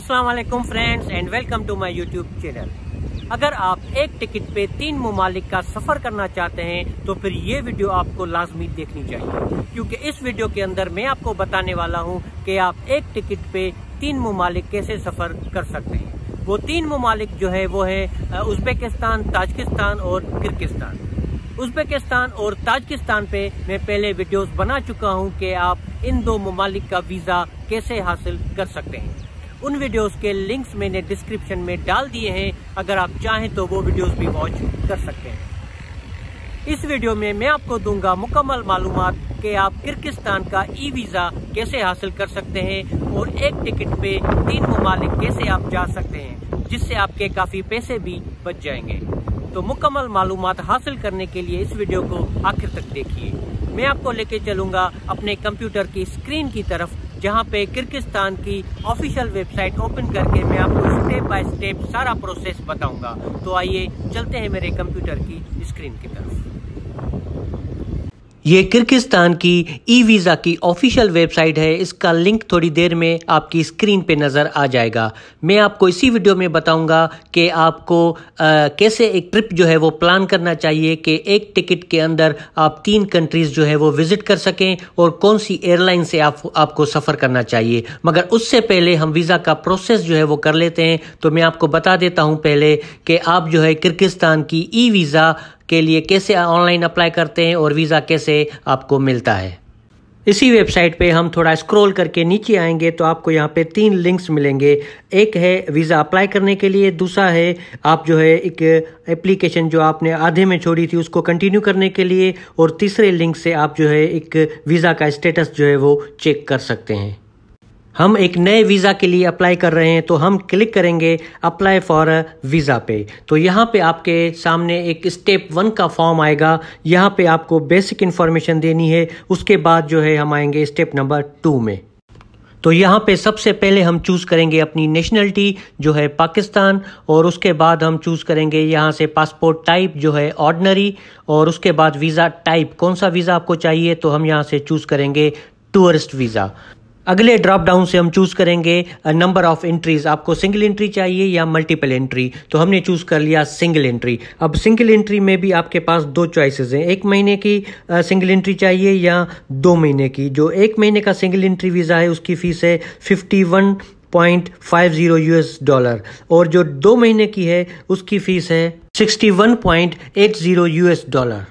वालेकुम friends and welcome to my YouTube channel अगर आप एक टिकट पे तीन ममालिक का सफ़र करना चाहते हैं तो फिर ये वीडियो आपको लाजमी देखनी चाहिए क्योंकि इस वीडियो के अंदर मैं आपको बताने वाला हूँ कि आप एक टिकट पे तीन ममालिक कैसे सफ़र कर सकते हैं वो तीन ममालिक जो है वो है उज़्बेकिस्तान ताजकिस्तान और किर्गिस्तान उज़्बेकिस्तान और ताजकिस्तान पे मैं पहले वीडियोस बना चुका हूँ कि आप इन दो ममालिक का वीज़ा कैसे हासिल कर सकते हैं उन वीडियोस के लिंक्स मैंने डिस्क्रिप्शन में डाल दिए हैं अगर आप चाहें तो वो वीडियोस भी वॉच कर सकते हैं इस वीडियो में मैं आपको दूंगा मुकम्मल मालूम कि आप किर्गिस्तान का ई वीज़ा कैसे हासिल कर सकते हैं और एक टिकट पे तीन ममालिक कैसे आप जा सकते हैं जिससे आपके काफ़ी पैसे भी बच जाएंगे तो मुकम्मल मालूम हासिल करने के लिए इस वीडियो को आखिर तक देखिए मैं आपको लेके चलूंगा अपने कंप्यूटर की स्क्रीन की तरफ जहाँ पे किर्गिस्तान की ऑफिशियल वेबसाइट ओपन करके मैं आपको स्टेप बाय स्टेप सारा प्रोसेस बताऊंगा तो आइए चलते हैं मेरे कंप्यूटर की स्क्रीन की तरफ ये किर्गिस्तान की ई वीज़ा की ऑफिशियल वेबसाइट है इसका लिंक थोड़ी देर में आपकी स्क्रीन पे नज़र आ जाएगा मैं आपको इसी वीडियो में बताऊंगा कि आपको आ, कैसे एक ट्रिप जो है वो प्लान करना चाहिए कि एक टिकट के अंदर आप तीन कंट्रीज़ जो है वो विज़िट कर सकें और कौन सी एयरलाइन से आप आपको सफ़र करना चाहिए मगर उससे पहले हम वीज़ा का प्रोसेस जो है वो कर लेते हैं तो मैं आपको बता देता हूँ पहले कि आप जो है किर्गिस्तान की ई वीज़ा के लिए कैसे ऑनलाइन अप्लाई करते हैं और वीज़ा कैसे आपको मिलता है इसी वेबसाइट पे हम थोड़ा स्क्रॉल करके नीचे आएंगे तो आपको यहाँ पे तीन लिंक्स मिलेंगे एक है वीज़ा अप्लाई करने के लिए दूसरा है आप जो है एक एप्लीकेशन जो आपने आधे में छोड़ी थी उसको कंटिन्यू करने के लिए और तीसरे लिंक से आप जो है एक वीज़ा का स्टेटस जो है वो चेक कर सकते हैं हम एक नए वीज़ा के लिए अप्लाई कर रहे हैं तो हम क्लिक करेंगे अप्लाई फॉर अ वीज़ा पे तो यहाँ पे आपके सामने एक स्टेप वन का फॉर्म आएगा यहाँ पे आपको बेसिक इन्फॉर्मेशन देनी है उसके बाद जो है हम आएंगे स्टेप नंबर टू में तो यहाँ पे सबसे पहले हम चूज़ करेंगे अपनी नेशनलिटी जो है पाकिस्तान और उसके बाद हम चूज़ करेंगे यहाँ से पासपोर्ट टाइप जो है ऑर्डनरी और उसके बाद वीज़ा टाइप कौन सा वीज़ा आपको चाहिए तो हम यहाँ से चूज़ करेंगे टूरिस्ट वीज़ा अगले ड्रॉप डाउन से हम चूज़ करेंगे नंबर ऑफ एंट्रीज आपको सिंगल एंट्री चाहिए या मल्टीपल एंट्री तो हमने चूज़ कर लिया सिंगल एंट्री अब सिंगल एंट्री में भी आपके पास दो चॉइसेस हैं एक महीने की सिंगल एंट्री चाहिए या दो महीने की जो एक महीने का सिंगल एंट्री वीज़ा है उसकी फ़ीस है fifty one point five zero US dollar और जो दो महीने की है उसकी फ़ीस है sixty one point eight zero US dollar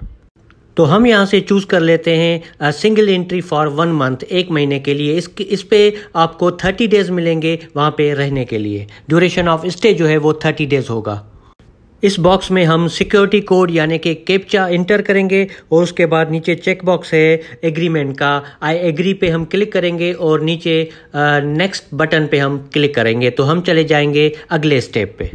तो हम यहाँ से चूज़ कर लेते हैं single entry for one month एक महीने के लिए इस इस पे आपको थर्टी डेज़ मिलेंगे वहाँ पे रहने के लिए ड्यूरेशन ऑफ स्टे जो है वो थर्टी डेज़ होगा इस बॉक्स में हम सिक्योरिटी कोड यानी कि कैप्चा इंटर करेंगे और उसके बाद नीचे चेक बॉक्स है एग्रीमेंट का आई एग्री पे हम क्लिक करेंगे और नीचे नेक्स्ट uh, बटन पे हम क्लिक करेंगे तो हम चले जाएंगे अगले स्टेप पे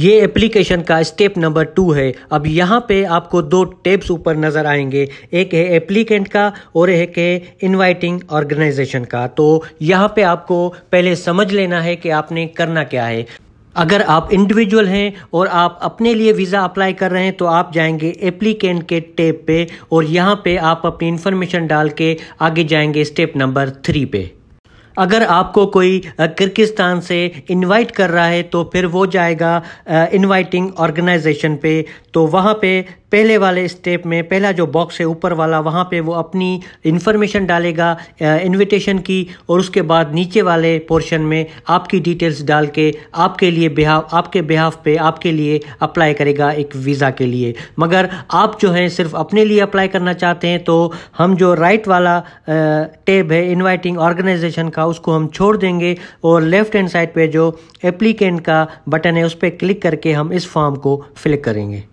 ये एप्लीकेशन का स्टेप नंबर टू है अब यहाँ पे आपको दो टेप्स ऊपर नज़र आएंगे एक है एप्लीकेंट का और एक है इनवाइटिंग ऑर्गेनाइजेशन का तो यहाँ पे आपको पहले समझ लेना है कि आपने करना क्या है अगर आप इंडिविजुअल हैं और आप अपने लिए वीज़ा अप्लाई कर रहे हैं तो आप जाएंगे एप्लीकेंट के टेप पे और यहाँ पे आप अपनी इन्फॉर्मेशन डाल के आगे जाएंगे स्टेप नंबर थ्री पे अगर आपको कोई किर्गिस्तान से इनवाइट कर रहा है तो फिर वो जाएगा इनवाइटिंग ऑर्गेनाइजेशन पे तो वहाँ पे पहले वाले स्टेप में पहला जो बॉक्स है ऊपर वाला वहाँ पे वो अपनी इन्फॉर्मेशन डालेगा इनविटेशन की और उसके बाद नीचे वाले पोर्शन में आपकी डिटेल्स डाल के आपके लिए बिहाव आपके बिहाफ पे आपके लिए अप्लाई करेगा एक वीज़ा के लिए मगर आप जो हैं सिर्फ अपने लिए अप्लाई करना चाहते हैं तो हम जो राइट वाला टेब है इन्वाइटिंग ऑर्गेनाइजेशन का उसको हम छोड़ देंगे और लेफ्ट हैंड साइड पर जो एप्लीकेंट का बटन है उस पर क्लिक करके हम इस फॉर्म को फिल करेंगे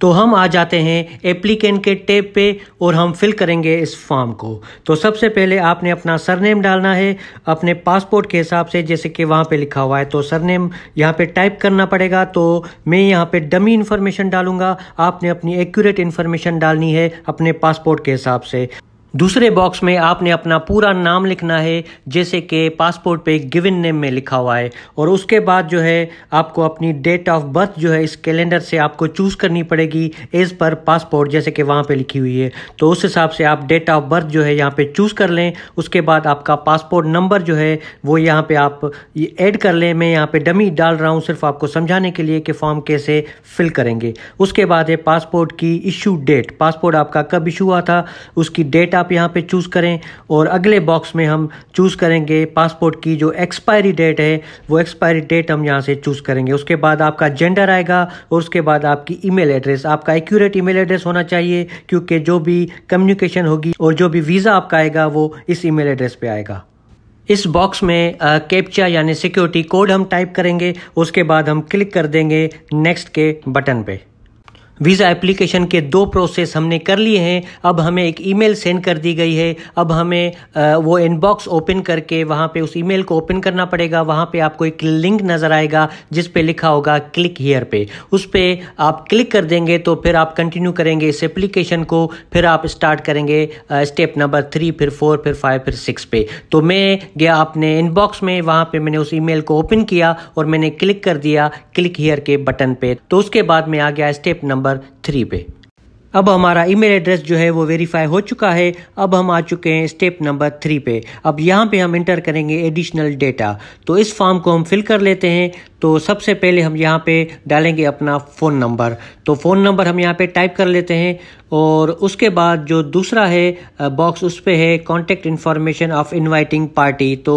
तो हम आ जाते हैं एप्लीकेंट के टेप पे और हम फिल करेंगे इस फॉर्म को तो सबसे पहले आपने अपना सरनेम डालना है अपने पासपोर्ट के हिसाब से जैसे कि वहाँ पे लिखा हुआ है तो सरनेम यहाँ पे टाइप करना पड़ेगा तो मैं यहाँ पे डमी इन्फॉर्मेशन डालूंगा आपने अपनी एक्यूरेट इन्फॉर्मेशन डालनी है अपने पासपोर्ट के हिसाब से दूसरे बॉक्स में आपने अपना पूरा नाम लिखना है जैसे कि पासपोर्ट पे गिवन नेम में लिखा हुआ है और उसके बाद जो है आपको अपनी डेट ऑफ बर्थ जो है इस कैलेंडर से आपको चूज़ करनी पड़ेगी एज पर पासपोर्ट जैसे कि वहाँ पे लिखी हुई है तो उस हिसाब से आप डेट ऑफ बर्थ जो है यहाँ पे चूज़ कर लें उसके बाद आपका पासपोर्ट नंबर जो है वो यहाँ पर आप एड कर लें मैं यहाँ पर डमी डाल रहा हूँ सिर्फ आपको समझाने के लिए कि फॉर्म कैसे फिल करेंगे उसके बाद है पासपोर्ट की इशू डेट पासपोर्ट आपका कब इशू हुआ था उसकी डेट आप यहाँ पे चूज़ करें और अगले बॉक्स में हम चूज़ करेंगे पासपोर्ट की जो एक्सपायरी डेट है वो एक्सपायरी डेट हम यहाँ से चूज़ करेंगे उसके बाद आपका जेंडर आएगा और उसके बाद आपकी ईमेल एड्रेस आपका एक्यूरेट ईमेल एड्रेस होना चाहिए क्योंकि जो भी कम्युनिकेशन होगी और जो भी वीज़ा आपका आएगा वो इस ई एड्रेस पर आएगा इस बॉक्स में कैप्चा यानी सिक्योरिटी कोड हम टाइप करेंगे उसके बाद हम क्लिक कर देंगे नेक्स्ट के बटन पे वीज़ा एप्लीकेशन के दो प्रोसेस हमने कर लिए हैं अब हमें एक ईमेल सेंड कर दी गई है अब हमें वो इनबॉक्स ओपन करके वहाँ पे उस ईमेल को ओपन करना पड़ेगा वहाँ पे आपको एक लिंक नज़र आएगा जिस पे लिखा होगा क्लिक हियर पे उस पर आप क्लिक कर देंगे तो फिर आप कंटिन्यू करेंगे इस एप्लीकेशन को फिर आप स्टार्ट करेंगे स्टेप नंबर थ्री फिर फोर फिर फाइव फिर सिक्स पे तो मैं गया अपने इनबॉक्स में वहाँ पर मैंने उस ई को ओपन किया और मैंने क्लिक कर दिया क्लिक हीयर के बटन पर तो उसके बाद मैं आ गया स्टेप नंबर नंबर थ्री पे अब हमारा ईमेल एड्रेस जो है वो वेरीफाई हो चुका है अब हम आ चुके हैं स्टेप नंबर थ्री पे अब यहाँ पे हम इंटर करेंगे एडिशनल डेटा तो इस फॉर्म को हम फिल कर लेते हैं तो सबसे पहले हम यहाँ पे डालेंगे अपना फ़ोन नंबर तो फ़ोन नंबर हम यहाँ पे टाइप कर लेते हैं और उसके बाद जो दूसरा है बॉक्स उस पर है contact information of inviting party तो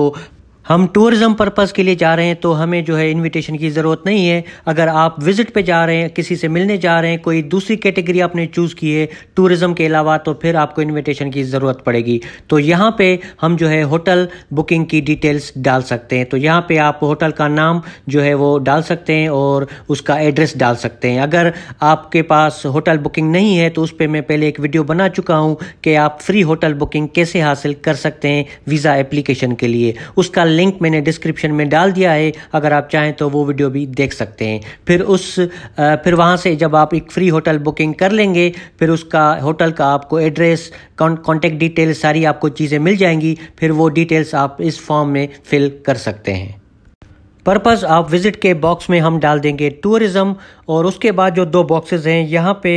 हम टूरिज़म पर्पज़ के लिए जा रहे हैं तो हमें जो है इनविटेशन की ज़रूरत नहीं है अगर आप विज़िट पे जा रहे हैं किसी से मिलने जा रहे हैं कोई दूसरी कैटेगरी आपने चूज़ की है टूरिज़म के अलावा तो फिर आपको इनविटेशन की ज़रूरत पड़ेगी तो यहाँ पे हम जो है होटल बुकिंग की डिटेल्स डाल सकते हैं तो यहाँ पर आप होटल का नाम जो है वो डाल सकते हैं और उसका एड्रेस डाल सकते हैं अगर आपके पास होटल बुकिंग नहीं है तो उस पर मैं पहले एक वीडियो बना चुका हूँ कि आप फ्री होटल बुकिंग कैसे हासिल कर सकते हैं वीज़ा एप्लीकेशन के लिए उसका लिंक मैंने डिस्क्रिप्शन में डाल दिया है अगर आप चाहें तो वो वीडियो भी देख सकते हैं फिर उस फिर वहाँ से जब आप एक फ्री होटल बुकिंग कर लेंगे फिर उसका होटल का आपको एड्रेस कॉन्टेक्ट डिटेल सारी आपको चीज़ें मिल जाएंगी फिर वो डिटेल्स आप इस फॉर्म में फिल कर सकते हैं पर्पज़ आप विज़िट के बॉक्स में हम डाल देंगे टूरिज़म और उसके बाद जो दो बॉक्सेस हैं यहाँ पे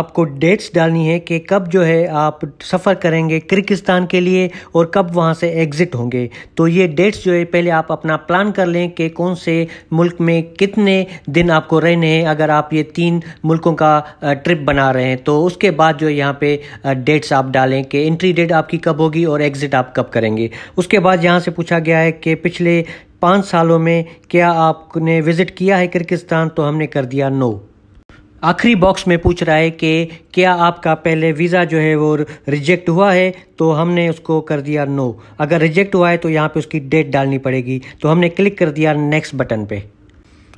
आपको डेट्स डालनी है कि कब जो है आप सफ़र करेंगे किर्गिस्तान के लिए और कब वहाँ से एग्ज़िट होंगे तो ये डेट्स जो है पहले आप अपना प्लान कर लें कि कौन से मुल्क में कितने दिन आपको रहने हैं अगर आप ये तीन मुल्कों का ट्रिप बना रहे हैं तो उसके बाद जो यहाँ पे डेट्स आप डालें कि एंट्री डेट आपकी कब होगी और एग्ज़िट आप कब करेंगे उसके बाद यहाँ से पूछा गया है कि पिछले पाँच सालों में क्या आपने विज़िट किया है किर्गिस्तान तो हमने कर दिया नो आखिरी बॉक्स में पूछ रहा है कि क्या आपका पहले वीज़ा जो है वो रिजेक्ट हुआ है तो हमने उसको कर दिया नो अगर रिजेक्ट हुआ है तो यहाँ पे उसकी डेट डालनी पड़ेगी तो हमने क्लिक कर दिया नेक्स्ट बटन पे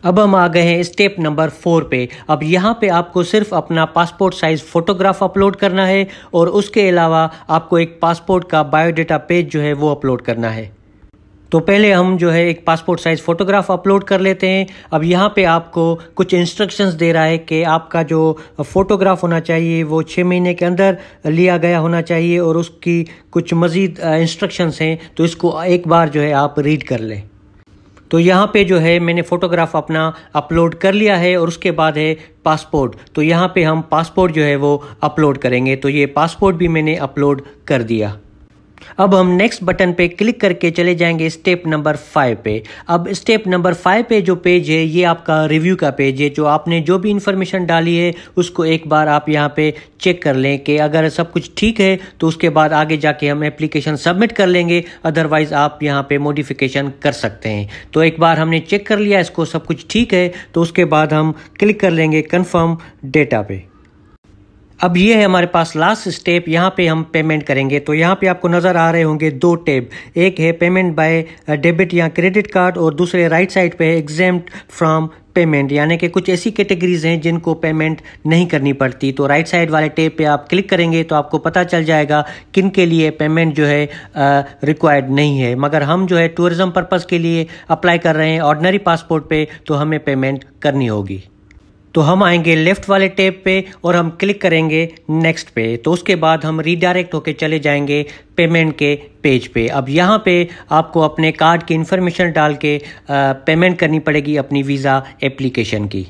अब हम आ गए हैं स्टेप नंबर फोर पे अब यहाँ पे आपको सिर्फ अपना पासपोर्ट साइज़ फ़ोटोग्राफ अपलोड करना है और उसके अलावा आपको एक पासपोर्ट का बायोडाटा पेज जो है वो अपलोड करना है तो पहले हम जो है एक पासपोर्ट साइज़ फ़ोटोग्राफ अपलोड कर लेते हैं अब यहाँ पे आपको कुछ इंस्ट्रक्शंस दे रहा है कि आपका जो फ़ोटोग्राफ होना चाहिए वो छः महीने के अंदर लिया गया होना चाहिए और उसकी कुछ मज़ीद इंस्ट्रक्शंस हैं तो इसको एक बार जो है आप रीड कर लें तो यहाँ पे जो है मैंने फ़ोटोग्राफ अपना अपलोड कर लिया है और उसके बाद है पासपोर्ट तो यहाँ पे हम पासपोर्ट जो है वो अपलोड करेंगे तो ये पासपोर्ट भी मैंने अपलोड कर दिया अब हम नेक्स्ट बटन पे क्लिक करके चले जाएंगे स्टेप नंबर फाइव पे अब स्टेप नंबर फाइव पे जो पेज है ये आपका रिव्यू का पेज है जो आपने जो भी इंफॉर्मेशन डाली है उसको एक बार आप यहाँ पे चेक कर लें कि अगर सब कुछ ठीक है तो उसके बाद आगे जाके हम एप्लीकेशन सबमिट कर लेंगे अदरवाइज आप यहाँ पे मोडिफिकेशन कर सकते हैं तो एक बार हमने चेक कर लिया इसको सब कुछ ठीक है तो उसके बाद हम क्लिक कर लेंगे कन्फर्म डेटा पे अब ये है हमारे पास लास्ट स्टेप यहाँ पे हम पेमेंट करेंगे तो यहाँ पे आपको नज़र आ रहे होंगे दो टेब एक है पेमेंट बाय डेबिट या क्रेडिट कार्ड और दूसरे राइट साइड पे है एग्जाम फ्रॉम पेमेंट यानी कि कुछ ऐसी कैटेगरीज हैं जिनको पेमेंट नहीं करनी पड़ती तो राइट साइड वाले टेप पे आप क्लिक करेंगे तो आपको पता चल जाएगा किन के लिए पेमेंट जो है रिक्वायर्ड uh, नहीं है मगर हम जो है टूरिज़म पर्पज़ के लिए अप्लाई कर रहे हैं ऑर्डनरी पासपोर्ट पे तो हमें पेमेंट करनी होगी तो हम आएंगे लेफ्ट वाले टैब पे और हम क्लिक करेंगे नेक्स्ट पे तो उसके बाद हम रीडायरेक्ट होके चले जाएंगे पेमेंट के पेज पे अब यहाँ पे आपको अपने कार्ड की इन्फॉर्मेशन डाल के पेमेंट करनी पड़ेगी अपनी वीज़ा एप्लीकेशन की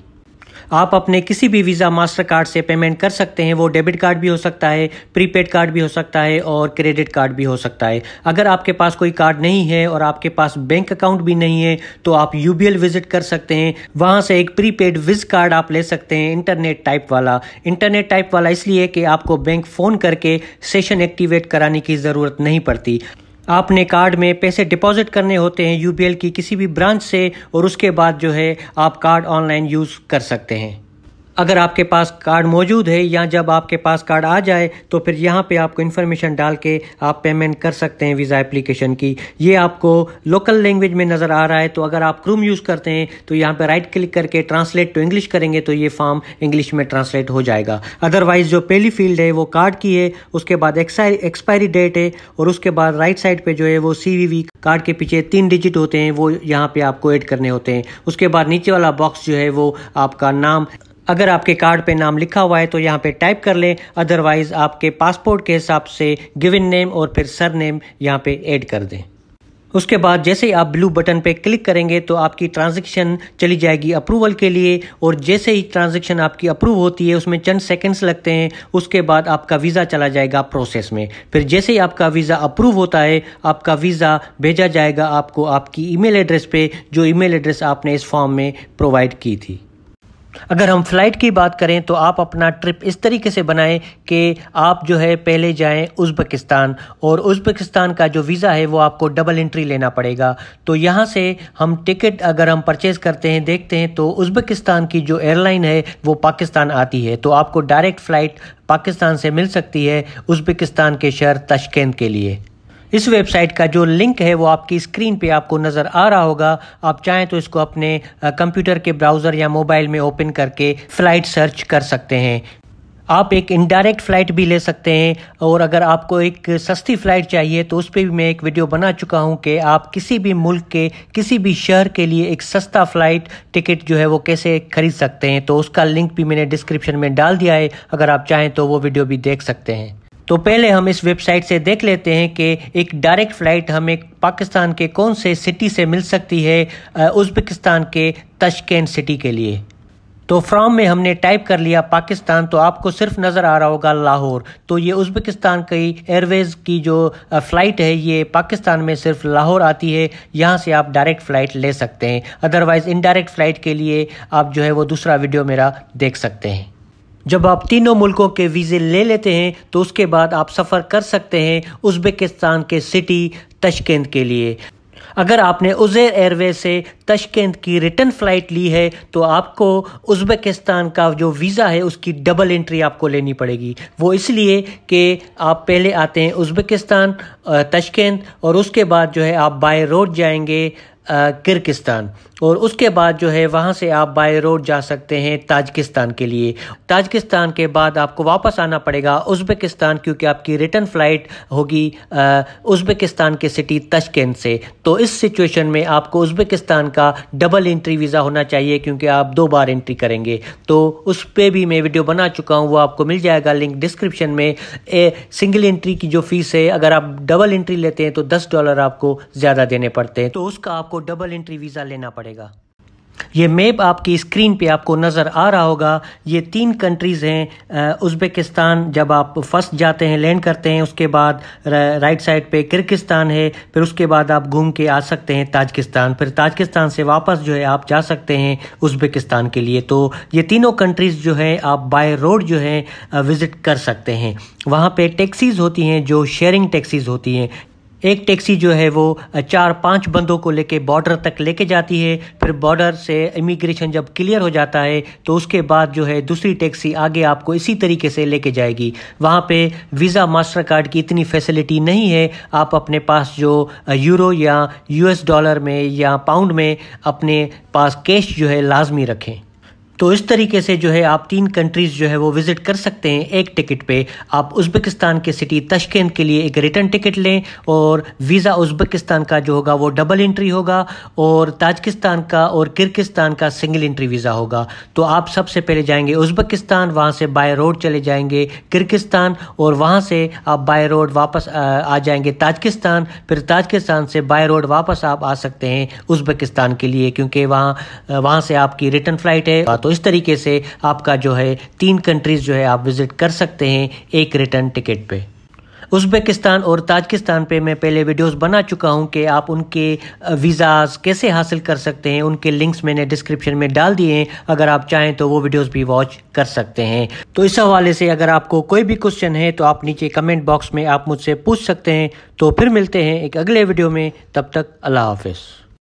आप अपने किसी भी वीज़ा मास्टर कार्ड से पेमेंट कर सकते हैं वो डेबिट कार्ड भी हो सकता है प्रीपेड कार्ड भी हो सकता है और क्रेडिट कार्ड भी हो सकता है अगर आपके पास कोई कार्ड नहीं है और आपके पास बैंक अकाउंट भी नहीं है तो आप यू विजिट कर सकते हैं वहाँ से एक प्रीपेड विज कार्ड आप ले सकते हैं इंटरनेट टाइप वाला इंटरनेट टाइप वाला इसलिए कि आपको बैंक फ़ोन करके सेशन एक्टिवेट कराने की ज़रूरत नहीं पड़ती आपने कार्ड में पैसे डिपॉजिट करने होते हैं यूबीएल की किसी भी ब्रांच से और उसके बाद जो है आप कार्ड ऑनलाइन यूज़ कर सकते हैं अगर आपके पास कार्ड मौजूद है या जब आपके पास कार्ड आ जाए तो फिर यहाँ पे आपको इन्फॉर्मेशन डाल के आप पेमेंट कर सकते हैं वीज़ा एप्लीकेशन की ये आपको लोकल लैंग्वेज में नज़र आ रहा है तो अगर आप क्रूम यूज़ करते हैं तो यहाँ पे राइट क्लिक करके ट्रांसलेट टू इंग्लिश करेंगे तो ये फॉर्म इंग्लिश में ट्रांसलेट हो जाएगा अदरवाइज़ जो पहली फील्ड है वो कार्ड की है उसके बाद एक्सपायरी डेट है और उसके बाद राइट साइड पे जो है वो सी कार्ड के पीछे तीन डिजिट होते हैं वो यहाँ पे आपको एड करने होते हैं उसके बाद नीचे वाला बॉक्स जो है वो आपका नाम अगर आपके कार्ड पे नाम लिखा हुआ है तो यहाँ पे टाइप कर लें अदरवाइज आपके पासपोर्ट के हिसाब से गिविन नेम और फिर सर नेम यहाँ पे ऐड कर दें उसके बाद जैसे ही आप ब्लू बटन पे क्लिक करेंगे तो आपकी ट्रांजेक्शन चली जाएगी अप्रूवल के लिए और जैसे ही ट्रांजेक्शन आपकी अप्रूव होती है उसमें चंद सेकंड्स लगते हैं उसके बाद आपका वीज़ा चला जाएगा प्रोसेस में फिर जैसे ही आपका वीज़ा अप्रूव होता है आपका वीज़ा भेजा जाएगा आपको आपकी ईमेल एड्रेस पर जो ईमेल एड्रेस आपने इस फॉर्म में प्रोवाइड की थी अगर हम फ्लाइट की बात करें तो आप अपना ट्रिप इस तरीके से बनाएं कि आप जो है पहले जाएं उज़्बेकिस्तान और उज़्बेकिस्तान का जो वीज़ा है वो आपको डबल एंट्री लेना पड़ेगा तो यहाँ से हम टिकट अगर हम परचेज़ करते हैं देखते हैं तो उज़्बेकिस्तान की जो एयरलाइन है वो पाकिस्तान आती है तो आपको डायरेक्ट फ़्लाइट पाकिस्तान से मिल सकती है उज़्बेकिस्तान के शहर तशकेंद के लिए इस वेबसाइट का जो लिंक है वो आपकी स्क्रीन पे आपको नज़र आ रहा होगा आप चाहें तो इसको अपने कंप्यूटर के ब्राउज़र या मोबाइल में ओपन करके फ़्लाइट सर्च कर सकते हैं आप एक इनडायरेक्ट फ़्लाइट भी ले सकते हैं और अगर आपको एक सस्ती फ़्लाइट चाहिए तो उस पर भी मैं एक वीडियो बना चुका हूं कि आप किसी भी मुल्क के किसी भी शहर के लिए एक सस्ता फ़्लाइट टिकट जो है वो कैसे ख़रीद सकते हैं तो उसका लिंक भी मैंने डिस्क्रिप्शन में डाल दिया है अगर आप चाहें तो वो वीडियो भी देख सकते हैं तो पहले हम इस वेबसाइट से देख लेते हैं कि एक डायरेक्ट फ़्लाइट हमें पाकिस्तान के कौन से सिटी से मिल सकती है उज़्बेकिस्तान के तशकैन सिटी के लिए तो फ्राम में हमने टाइप कर लिया पाकिस्तान तो आपको सिर्फ नज़र आ रहा होगा लाहौर तो ये उज़्बेकिस्तान की एयरवेज़ की जो फ़्लाइट है ये पाकिस्तान में सिर्फ लाहौर आती है यहाँ से आप डायरेक्ट फ़्लाइट ले सकते हैं अदरवाइज़ इनडायरेक्ट फ़्लाइट के लिए आप जो है वो दूसरा वीडियो मेरा देख सकते हैं जब आप तीनों मुल्कों के वीज़े ले लेते हैं तो उसके बाद आप सफ़र कर सकते हैं उज़्बेकिस्तान के सिटी तशकंद के लिए अगर आपने उज़ेर एयरवे से तशकंद की रिटर्न फ़्लाइट ली है तो आपको उज़्बेकिस्तान का जो वीज़ा है उसकी डबल एंट्री आपको लेनी पड़ेगी वो इसलिए कि आप पहले आते हैं उज़्बेकिस्तान तशकंद और उसके बाद जो है आप बाय रोड जाएंगे किर्गिस्तान और उसके बाद जो है वहाँ से आप बाय रोड जा सकते हैं ताजकिस्तान के लिए ताजकिस्तान के बाद आपको वापस आना पड़ेगा उज़्बेकिस्तान क्योंकि आपकी रिटर्न फ़्लाइट होगी उज़्बेकिस्तान के सिटी तशकेंद से तो इस सिचुएशन में आपको उज़्बेकिस्तान का डबल एंट्री वीज़ा होना चाहिए क्योंकि आप दो बार एंट्री करेंगे तो उस पर भी मैं वीडियो बना चुका हूँ वो आपको मिल जाएगा लिंक डिस्क्रिप्शन में ए, सिंगल एंट्री की जो फ़ीस है अगर आप डबल एंट्री लेते हैं तो दस डॉलर आपको ज़्यादा देने पड़ते हैं तो उसका आपको आपको डबल एंट्री वीज़ा लेना पड़ेगा ये मैप आपकी स्क्रीन पे आपको नज़र आ रहा होगा ये तीन कंट्रीज़ हैं उज़्बेकिस्तान जब आप फर्स्ट जाते हैं लैंड करते हैं उसके बाद राइट साइड पे किर्गिस्तान है फिर उसके बाद आप घूम के आ सकते हैं ताजकिस्तान फिर ताजकिस्तान से वापस जो है आप जा सकते हैं उज़्बेकिस्तान के लिए तो ये तीनों कंट्रीज़ जो है आप बाय रोड जो है विज़िट कर सकते हैं वहाँ पर टैक्सीज़ होती हैं जो शेयरिंग टैक्सीज़ होती हैं एक टैक्सी जो है वो चार पांच बंदों को लेके बॉर्डर तक लेके जाती है फिर बॉर्डर से इमिग्रेशन जब क्लियर हो जाता है तो उसके बाद जो है दूसरी टैक्सी आगे आपको इसी तरीके से लेके जाएगी वहाँ पे वीज़ा मास्टर कार्ड की इतनी फैसिलिटी नहीं है आप अपने पास जो यूरो या यूएस डॉलर में या पाउंड में अपने पास कैश जो है लाजमी रखें तो इस तरीके से जो है आप तीन कंट्रीज़ जो है वो विज़िट कर सकते हैं एक टिकट पे आप उज़्बेकिस्तान के सिटी तशकंद के लिए एक रिटर्न टिकट लें और वीज़ा उज़्बेकिस्तान का जो होगा वो डबल एंट्री होगा और ताजकिस्तान का और किर्गिस्तान का सिंगल एंट्री वीज़ा होगा तो आप सबसे पहले जाएंगे उज़्बेकिस्तान वहाँ से बाय रोड चले जाएंगे किर्गिस्तान और वहाँ से आप बाय रोड वापस आ जाएंगे ताजकिस्तान फिर ताजकिस्तान से बाय रोड वापस आप आ सकते हैं उज़्बेकिस्तान के लिए क्योंकि वहाँ वहाँ से आपकी रिटर्न फ़्लाइट है तो इस तरीके से आपका जो है तीन कंट्रीज़ जो है आप विज़िट कर सकते हैं एक रिटर्न टिकट पे उज़्बेकिस्तान और ताजकिस्तान पे मैं पहले वीडियोस बना चुका हूं कि आप उनके वीज़ाज़ कैसे हासिल कर सकते हैं उनके लिंक्स मैंने डिस्क्रिप्शन में डाल दिए हैं अगर आप चाहें तो वो वीडियोस भी वॉच कर सकते हैं तो इस हवाले से अगर आपको कोई भी क्वेश्चन है तो आप नीचे कमेंट बॉक्स में आप मुझसे पूछ सकते हैं तो फिर मिलते हैं एक अगले वीडियो में तब तक अल्लाह हाफिज़